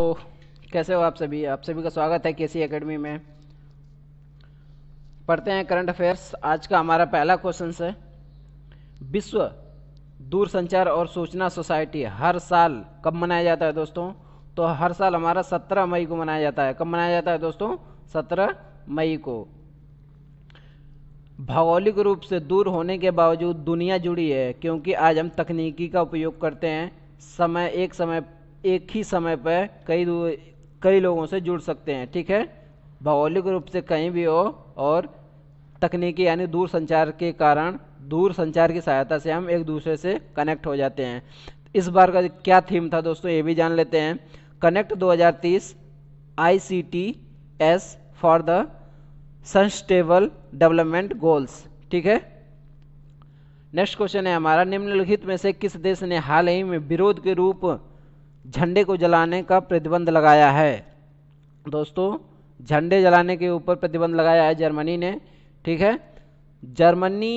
तो कैसे हो आप सभी आप सभी का स्वागत है केसी एकेडमी में पढ़ते हैं करंट अफेयर्स आज का हमारा पहला क्वेश्चन है विश्व दूरसंचार और सूचना सोसाइटी हर साल कब मनाया जाता है दोस्तों तो हर साल हमारा 17 मई को मनाया जाता है कब मनाया जाता है दोस्तों 17 मई को भौगोलिक रूप से दूर होने के बावजूद दुनिया जुड़ी है क्योंकि आज हम तकनीकी का उपयोग करते हैं समय एक समय एक ही समय पर कई कई लोगों से जुड़ सकते हैं ठीक है भौगोलिक रूप से कहीं भी हो और तकनीकी यानी दूर संचार के कारण दूर संचार की सहायता से हम एक दूसरे से कनेक्ट हो जाते हैं इस बार का क्या थीम था दोस्तों ये भी जान लेते हैं connect 2030 ICT S for the sustainable development goals ठीक है नेक्स्ट क्वेश्चन है हमारा निम्नलिखित में से किस देश ने हाल ही में विरोध के रूप झंडे को जलाने का प्रतिबंध लगाया है दोस्तों झंडे जलाने के ऊपर प्रतिबंध लगाया है जर्मनी ने ठीक है जर्मनी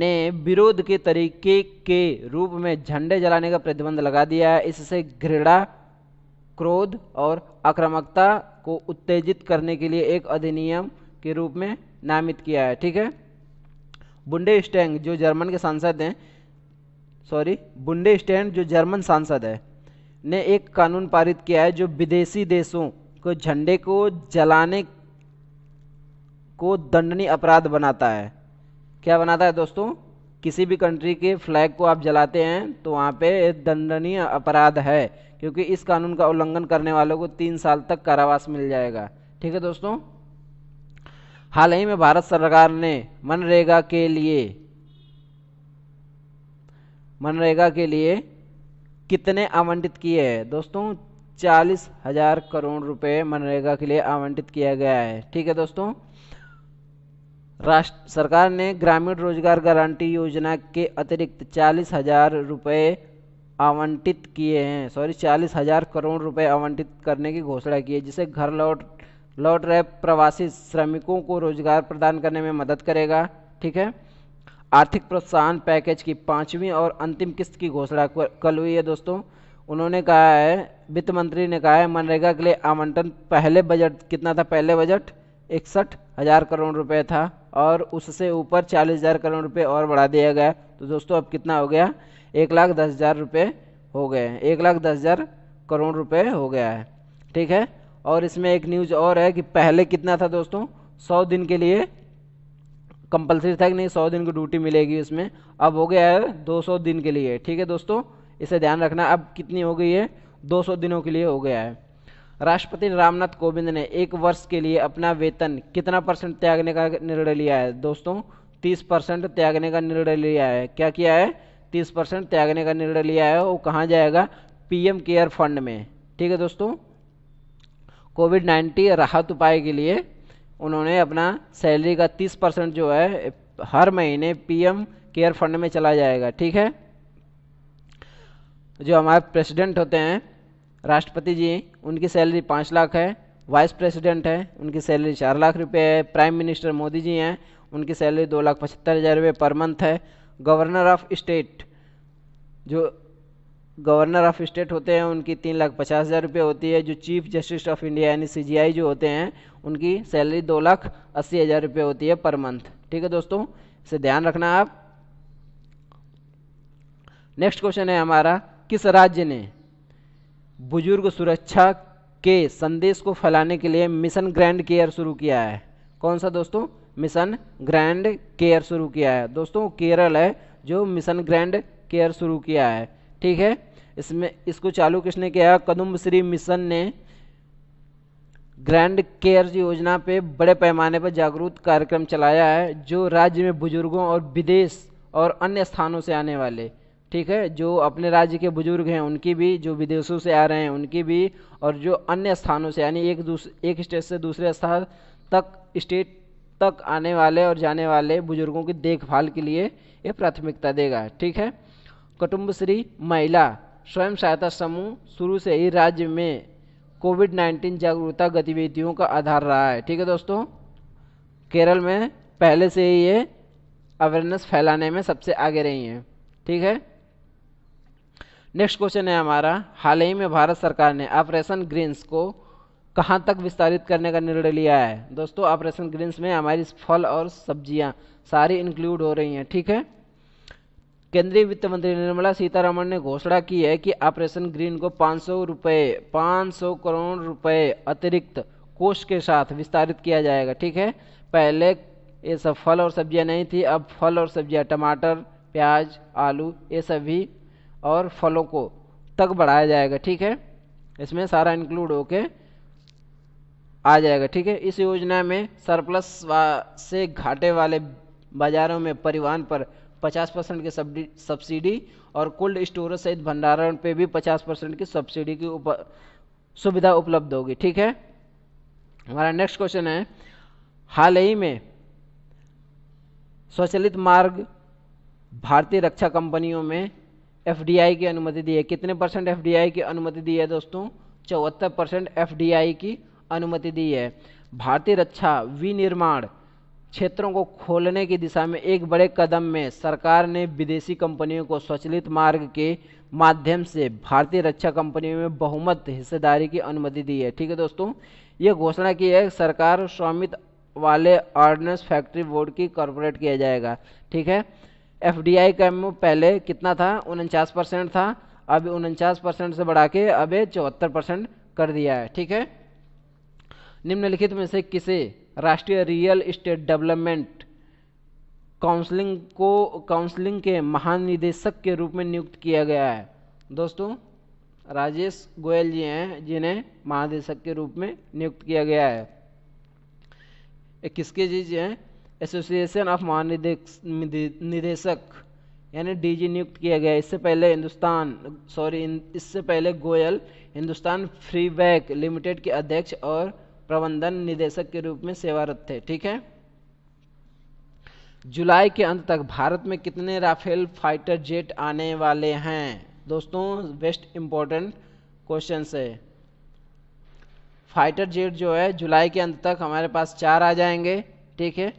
ने विरोध के तरीके के रूप में झंडे जलाने का प्रतिबंध लगा दिया है इससे घृणा क्रोध और आक्रामकता को उत्तेजित करने के लिए एक अधिनियम के रूप में नामित किया है ठीक है बुंडे स्टैंग जो जर्मन के सांसद हैं सॉरी बुंडे स्टैंड जो जर्मन सांसद है ने एक कानून पारित किया है जो विदेशी देशों को झंडे को जलाने को दंडनीय अपराध बनाता है क्या बनाता है दोस्तों किसी भी कंट्री के फ्लैग को आप जलाते हैं तो वहाँ पे दंडनीय अपराध है क्योंकि इस कानून का उल्लंघन करने वालों को तीन साल तक कारावास मिल जाएगा ठीक है दोस्तों हाल ही में भारत सरकार ने मनरेगा के लिए मनरेगा के लिए कितने आवंटित किए हैं दोस्तों चालीस हजार करोड़ रुपए मनरेगा के लिए आवंटित किया गया है ठीक है दोस्तों राष्ट्र सरकार ने ग्रामीण रोजगार गारंटी योजना के अतिरिक्त चालीस हजार रुपये आवंटित किए हैं सॉरी चालीस हजार करोड़ रुपए आवंटित करने की घोषणा की है जिसे घर लौट लौट रहे प्रवासी श्रमिकों को रोजगार प्रदान करने में मदद करेगा ठीक है आर्थिक प्रोत्साहन पैकेज की पाँचवीं और अंतिम किस्त की घोषणा कल हुई है दोस्तों उन्होंने कहा है वित्त मंत्री ने कहा है मनरेगा के लिए आवंटन पहले बजट कितना था पहले बजट इकसठ हज़ार करोड़ रुपए था और उससे ऊपर चालीस हज़ार करोड़ रुपए और बढ़ा दिया गया तो दोस्तों अब कितना हो गया एक लाख दस हज़ार रुपये हो गए हैं एक लाख दस हज़ार करोड़ रुपए हो गया है ठीक है और इसमें एक न्यूज़ और है कि पहले कितना था दोस्तों सौ दिन के लिए कंपलसरी था कि नहीं सौ दिन की ड्यूटी मिलेगी इसमें अब हो गया है दो सौ दिन के लिए ठीक है दोस्तों इसे ध्यान रखना अब कितनी हो गई है दो सौ दिनों के लिए हो गया है राष्ट्रपति रामनाथ कोविंद ने एक वर्ष के लिए अपना वेतन कितना परसेंट त्यागने का निर्णय लिया है दोस्तों तीस परसेंट त्यागने का निर्णय लिया है क्या किया है तीस परसेंट त्यागने का निर्णय लिया है वो कहाँ जाएगा पीएम केयर फंड में ठीक है दोस्तों कोविड नाइन्टीन राहत उपाय के लिए उन्होंने अपना सैलरी का तीस परसेंट जो है हर महीने पीएम केयर फंड में चला जाएगा ठीक है जो हमारे प्रेसिडेंट होते हैं राष्ट्रपति जी उनकी सैलरी पाँच लाख है वाइस प्रेसिडेंट है उनकी सैलरी चार लाख रुपए है प्राइम मिनिस्टर मोदी जी हैं उनकी सैलरी दो लाख पचहत्तर हज़ार रुपये पर मंथ है गवर्नर ऑफ स्टेट जो गवर्नर ऑफ स्टेट होते हैं उनकी तीन लाख पचास हज़ार रुपये होती है जो चीफ जस्टिस ऑफ इंडिया यानी सी जो होते हैं उनकी सैलरी दो लाख अस्सी हज़ार रुपये होती है पर मंथ ठीक है दोस्तों इसे ध्यान रखना आप नेक्स्ट क्वेश्चन है हमारा किस राज्य ने बुजुर्ग सुरक्षा के संदेश को फैलाने के लिए मिशन ग्रैंड केयर शुरू किया है कौन सा दोस्तों मिशन ग्रैंड केयर शुरू किया है दोस्तों केरल है जो मिशन ग्रैंड केयर शुरू किया है ठीक है इसमें इसको चालू किसने किया कदम श्री मिशन ने ग्रैंड केयर योजना पे बड़े पैमाने पर जागरूक कार्यक्रम चलाया है जो राज्य में बुजुर्गों और विदेश और अन्य स्थानों से आने वाले ठीक है जो अपने राज्य के बुजुर्ग हैं उनकी भी जो विदेशों से आ रहे हैं उनकी भी और जो अन्य स्थानों से यानी एक दूसरे एक स्टेट से दूसरे स्थान तक स्टेट तक आने वाले और जाने वाले बुजुर्गों की देखभाल के लिए ये प्राथमिकता देगा ठीक है कुटुम्बश्री श्री महिला स्वयं सहायता समूह शुरू से ही राज्य में कोविड 19 जागरूकता गतिविधियों का आधार रहा है ठीक है दोस्तों केरल में पहले से ही ये अवेयरनेस फैलाने में सबसे आगे रही हैं ठीक है नेक्स्ट क्वेश्चन है हमारा हाल ही में भारत सरकार ने ऑपरेशन ग्रीन्स को कहाँ तक विस्तारित करने का निर्णय लिया है दोस्तों ऑपरेशन ग्रीन्स में हमारी फल और सब्जियाँ सारी इंक्लूड हो रही हैं ठीक है केंद्रीय वित्त मंत्री निर्मला सीतारमण ने घोषणा की है कि ऑपरेशन ग्रीन को पाँच सौ रुपये पाँच सौ करोड़ रुपए अतिरिक्त कोष के साथ विस्तारित किया जाएगा ठीक है पहले ये सब फल और सब्जियां नहीं थी अब फल और सब्जियां टमाटर प्याज आलू ये सभी और फलों को तक बढ़ाया जाएगा ठीक है इसमें सारा इंक्लूड होके आ जाएगा ठीक है इस योजना में सरप्लस से घाटे वाले बाज़ारों में परिवहन पर 50 परसेंट की सब्सिडी और कोल्ड स्टोरेज सहित भंडारण पे भी 50 परसेंट की सब्सिडी की उप, सुविधा उपलब्ध होगी ठीक है हमारा नेक्स्ट क्वेश्चन है हाल ही में स्वचलित मार्ग भारतीय रक्षा कंपनियों में एफ की अनुमति दी है कितने परसेंट एफ की अनुमति दी है दोस्तों चौहत्तर परसेंट एफ की अनुमति दी है भारतीय रक्षा विनिर्माण क्षेत्रों को खोलने की दिशा में एक बड़े कदम में सरकार ने विदेशी कंपनियों को स्वचलित मार्ग के माध्यम से भारतीय रक्षा कंपनियों में बहुमत हिस्सेदारी की अनुमति दी है ठीक है दोस्तों ये घोषणा की है सरकार स्वामित्व वाले ऑर्डिनेंस फैक्ट्री बोर्ड की कॉरपोरेट किया जाएगा ठीक है एफ डी का पहले कितना था उनचास परसेंट था अब उनचास परसेंट से बढ़ा के अब चौहत्तर परसेंट कर दिया है ठीक है निम्नलिखित में से किसे राष्ट्रीय रियल इस्टेट डेवलपमेंट काउंसलिंग को काउंसलिंग के महानिदेशक के रूप में नियुक्त किया गया है दोस्तों राजेश गोयल जी हैं जिन्हें महानिदेशक के रूप में नियुक्त किया गया है किसके जी जी हैं एसोसिएशन ऑफ महानिदेशक निदेशक यानी डीजी नियुक्त किया गया इससे पहले हिंदुस्तान सॉरी इससे पहले Goyal Hindustan prefab limited के अध्यक्ष और प्रबंधन निदेशक के रूप में सेवारत थे ठीक है जुलाई के अंत तक भारत में कितने राफेल फाइटर जेट आने वाले हैं दोस्तों बेस्ट इंपॉर्टेंट क्वेश्चन है फाइटर जेट जो है जुलाई के अंत तक हमारे पास चार आ जाएंगे ठीक है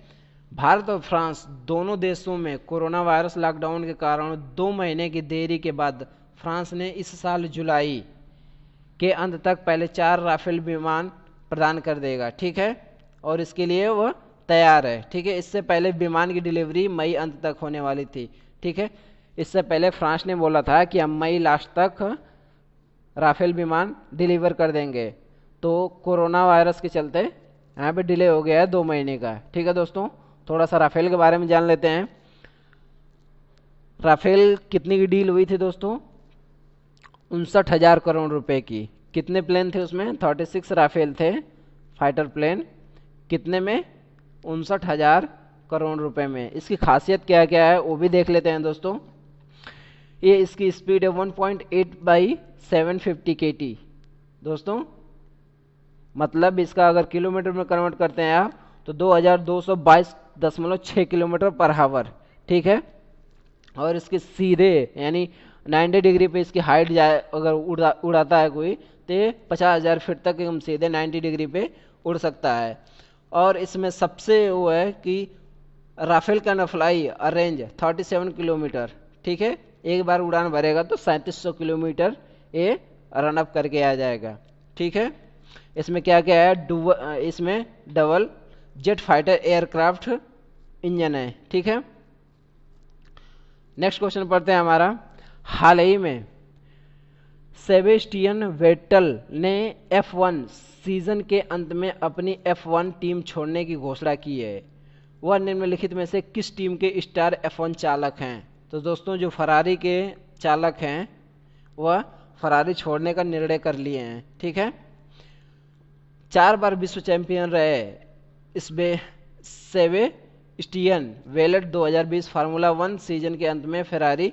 भारत और फ्रांस दोनों देशों में कोरोना वायरस लॉकडाउन के कारण दो महीने की देरी के बाद फ्रांस ने इस साल जुलाई के अंत तक पहले चार राफेल विमान प्रदान कर देगा ठीक है और इसके लिए वह तैयार है ठीक है इससे पहले विमान की डिलीवरी मई अंत तक होने वाली थी ठीक है इससे पहले फ्रांस ने बोला था कि हम मई लास्ट तक राफेल विमान डिलीवर कर देंगे तो कोरोना वायरस के चलते यहाँ पे डिले हो गया है दो महीने का ठीक है दोस्तों थोड़ा सा राफेल के बारे में जान लेते हैं राफेल कितने की डील हुई थी दोस्तों उनसठ हज़ार करोड़ रुपए की कितने प्लेन थे उसमें थर्टी सिक्स राफेल थे फाइटर प्लेन कितने में उनसठ हज़ार करोड़ रुपए में इसकी खासियत क्या क्या है वो भी देख लेते हैं दोस्तों ये इसकी स्पीड है 1.8 point eight by seven fifty दोस्तों मतलब इसका अगर किलोमीटर में कन्वर्ट करते हैं आप तो 2222.6 किलोमीटर पर हावर ठीक है और इसके सीधे यानी 90 डिग्री पे इसकी हाइट जाए अगर उड़ा उड़ाता है कोई से पचास हज़ार फीट तक एकदम सीधे 90 डिग्री पे उड़ सकता है और इसमें सबसे वो है कि राफेल का नफ्लाई रेंज थर्टी किलोमीटर ठीक है एक बार उड़ान भरेगा तो सैंतीस सौ किलोमीटर ये रनअप करके आ जाएगा ठीक है इसमें क्या क्या है डुब इसमें double jet fighter aircraft engine है ठीक है नेक्स्ट क्वेश्चन पढ़ते हैं हमारा हाल ही में सेबेस्टियन वेटल ने एफ वन सीजन के अंत में अपनी एफ वन टीम छोड़ने की घोषणा की है वह निम्नलिखित में से किस टीम के स्टार एफ वन चालक हैं तो दोस्तों जो फरारी के चालक हैं वह फरारी छोड़ने का निर्णय कर लिए हैं ठीक है चार बार विश्व चैंपियन रहे इसमें सेवे स्टियन वेलेट 2020 फार्मूला वन सीजन के अंत में फरारी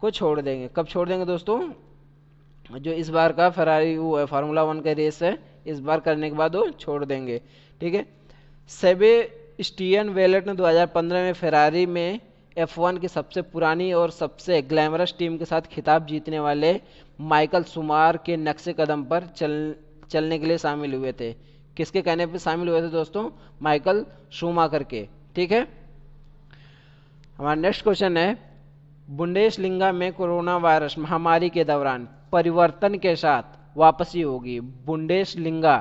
को छोड़ देंगे कब छोड़ देंगे दोस्तों जो इस बार का फरारी वो है फार्मूला वन का रेस है इस बार करने के बाद वो छोड़ देंगे ठीक है सेबे स्टीयन वेलेट ने 2015 में फरारी में एफ वन की सबसे पुरानी और सबसे ग्लैमरस टीम के साथ खिताब जीतने वाले माइकल सुमार के नक्शे कदम पर चल चलने के लिए शामिल हुए थे किसके कहने पर शामिल हुए थे दोस्तों माइकल शुमा करके ठीक है हमारा नेक्स्ट क्वेश्चन है बुंडेश लिंगा में कोरोना वायरस महामारी के दौरान परिवर्तन के साथ वापसी होगी बुंडेश लिंगा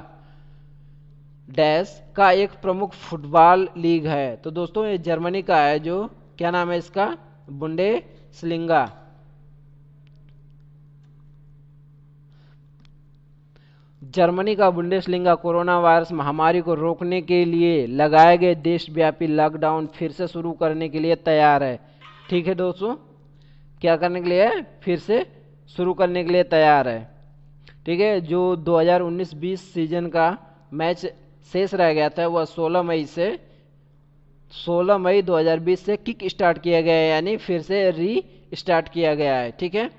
डैश का एक प्रमुख फुटबॉल लीग है तो दोस्तों ये जर्मनी का है जो क्या नाम है इसका बुंडे स्लिंगा जर्मनी का स्लिंगा कोरोना वायरस महामारी को रोकने के लिए लगाए गए देशव्यापी लॉकडाउन फिर से शुरू करने के लिए तैयार है ठीक है दोस्तों क्या करने के लिए फिर से शुरू करने के लिए तैयार है ठीक है जो 2019-20 सीजन का मैच शेष रह गया था वह 16 मई से 16 मई 2020 से किक स्टार्ट किया गया है यानी फिर से री स्टार्ट किया गया है ठीक है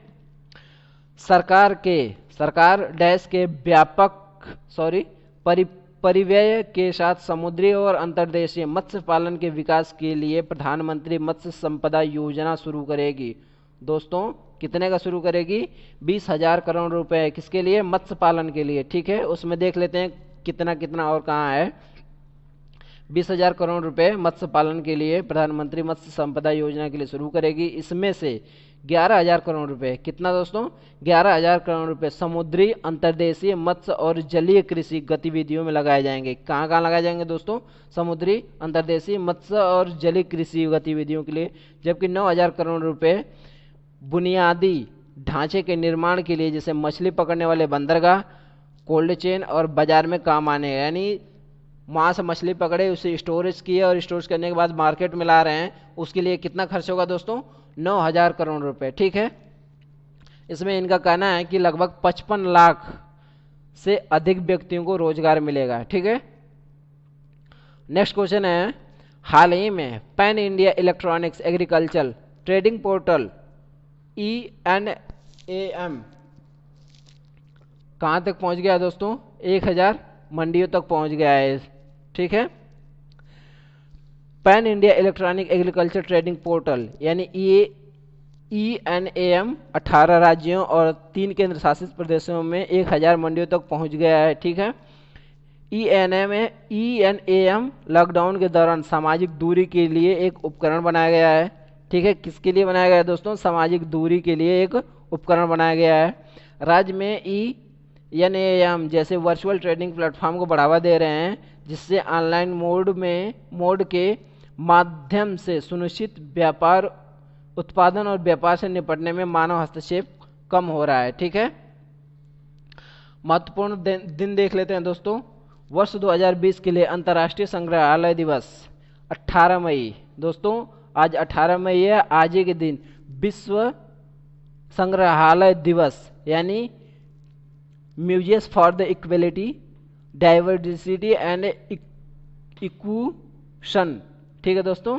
सरकार के सरकार डैश के व्यापक सॉरी परि परिव्यय के साथ समुद्री और अंतर्देशीय मत्स्य पालन के विकास के लिए प्रधानमंत्री मत्स्य संपदा योजना शुरू करेगी दोस्तों कितने का शुरू करेगी बीस हजार करोड़ रुपए किसके लिए मत्स्य पालन के लिए ठीक है उसमें देख लेते हैं कितना कितना और कहाँ है बीस हजार करोड़ रुपए मत्स्य पालन के लिए प्रधानमंत्री मत्स्य संपदा योजना के लिए शुरू करेगी इसमें से ग्यारह हजार करोड़ रुपए कितना दोस्तों ग्यारह हजार करोड़ रुपए समुद्री अंतर्देशीय मत्स्य और जलीय कृषि गतिविधियों में लगाए जाएंगे कहाँ कहाँ लगाए जाएंगे दोस्तों समुद्री अंतर्देशीय मत्स्य और जलीय कृषि गतिविधियों के लिए जबकि नौ हजार करोड़ रुपए बुनियादी ढांचे के निर्माण के लिए जैसे मछली पकड़ने वाले बंदरगाह कोल्ड चेन और बाज़ार में काम आने यानी वहाँ से मछली पकड़े उसे स्टोरेज किए और स्टोरेज करने के बाद मार्केट में ला रहे हैं उसके लिए कितना खर्च होगा दोस्तों नौ हज़ार करोड़ रुपए ठीक है इसमें इनका कहना है कि लगभग पचपन लाख से अधिक व्यक्तियों को रोजगार मिलेगा ठीक है नेक्स्ट क्वेश्चन है हाल ही में pan India electronics agriculture trading portal E N A M कहाँ तक पहुँच गया दोस्तों एक हज़ार मंडियों तक पहुँच गया है ठीक है pan India electronic agriculture trading portal यानी E E N A M अठारह राज्यों और तीन केंद्र शासित प्रदेशों में एक हज़ार मंडियों तक पहुंच गया है ठीक है E N M E N A M lockdown के दौरान सामाजिक दूरी के लिए एक उपकरण बनाया गया है ठीक है किसके लिए बनाया गया है दोस्तों सामाजिक दूरी के लिए एक उपकरण बनाया गया है राज्य में ई एन ए एम जैसे वर्चुअल ट्रेडिंग प्लेटफॉर्म को बढ़ावा दे रहे हैं जिससे ऑनलाइन मोड में मोड के माध्यम से सुनिश्चित व्यापार उत्पादन और व्यापार से निपटने में मानव हस्तक्षेप कम हो रहा है ठीक है महत्वपूर्ण दिन देख लेते हैं दोस्तों वर्ष 2020 के लिए अंतर्राष्ट्रीय संग्रहालय दिवस 18 मई दोस्तों आज 18 मई है आज ही के दिन विश्व संग्रहालय दिवस यानी museums for the equality diversity and equation ठीक है दोस्तों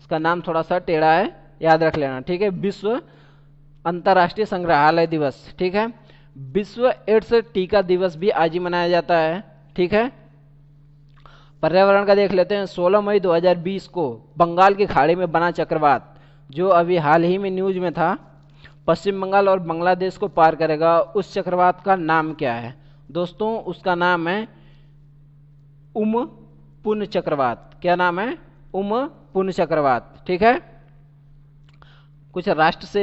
इसका नाम थोड़ा सा टेढ़ा है याद रख लेना ठीक है विश्व अंतर्राष्ट्रीय संग्रहालय दिवस ठीक है विश्व एड्स टीका दिवस भी आज ही मनाया जाता है ठीक है पर्यावरण का देख लेते हैं 16 मई 2020 को बंगाल की खाड़ी में बना चक्रवात जो अभी हाल ही में न्यूज में था पश्चिम बंगाल और बांग्लादेश को पार करेगा उस चक्रवात का नाम क्या है दोस्तों उसका नाम है उम पुन चक्रवात क्या नाम है उम पुन चक्रवात ठीक है कुछ राष्ट्र से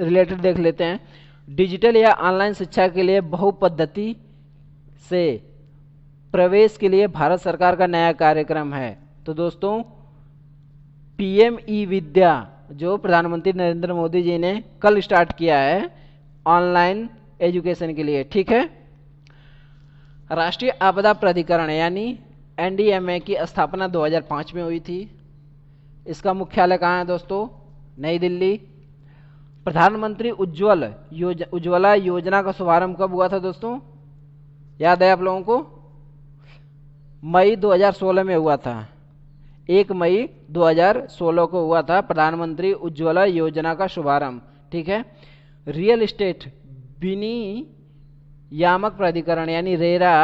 रिलेटेड देख लेते हैं डिजिटल या ऑनलाइन शिक्षा के लिए बहुपद्धति से प्रवेश के लिए भारत सरकार का नया कार्यक्रम है तो दोस्तों पीएम ई विद्या जो प्रधानमंत्री नरेंद्र मोदी जी ने कल स्टार्ट किया है ऑनलाइन एजुकेशन के लिए ठीक है राष्ट्रीय आपदा प्राधिकरण यानी एनडीएमए की स्थापना 2005 में हुई थी इसका मुख्यालय कहाँ है दोस्तों नई दिल्ली प्रधानमंत्री उज्ज्वल योज, उज्ज्वला योजना का शुभारंभ कब हुआ था दोस्तों याद है आप लोगों को मई 2016 में हुआ था एक मई 2016 को हुआ था प्रधानमंत्री उज्ज्वला योजना का शुभारंभ ठीक है रियल इस्टेट विनियामक प्राधिकरण यानी रेरा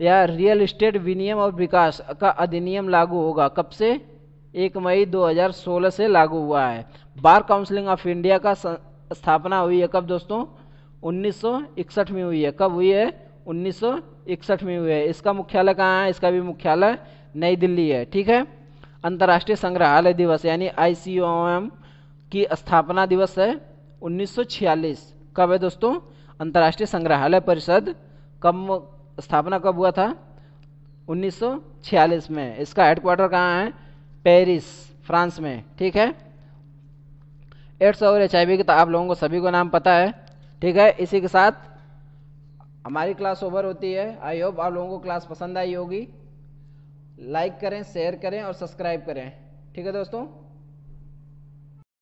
या रियल इस्टेट विनियम और विकास का अधिनियम लागू होगा कब से एक मई 2016 से लागू हुआ है बार काउंसिलिंग ऑफ इंडिया का स्थापना हुई है कब दोस्तों 1961 में हुई है कब हुई है 1961 में हुए है इसका मुख्यालय कहाँ है इसका भी मुख्यालय नई दिल्ली है ठीक है अंतर्राष्ट्रीय संग्रहालय दिवस यानी आई की स्थापना दिवस है 1946 कब है दोस्तों अंतर्राष्ट्रीय संग्रहालय परिषद कब स्थापना कब हुआ था 1946 में इसका हेडक्वार्टर कहाँ है पेरिस फ्रांस में ठीक है एड्स और एच आई वी का तो आप लोगों को सभी को नाम पता है ठीक है इसी के साथ हमारी क्लास ओवर होती है आई होप आप लोगों को क्लास पसंद आई होगी लाइक करें शेयर करें और सब्सक्राइब करें ठीक है दोस्तों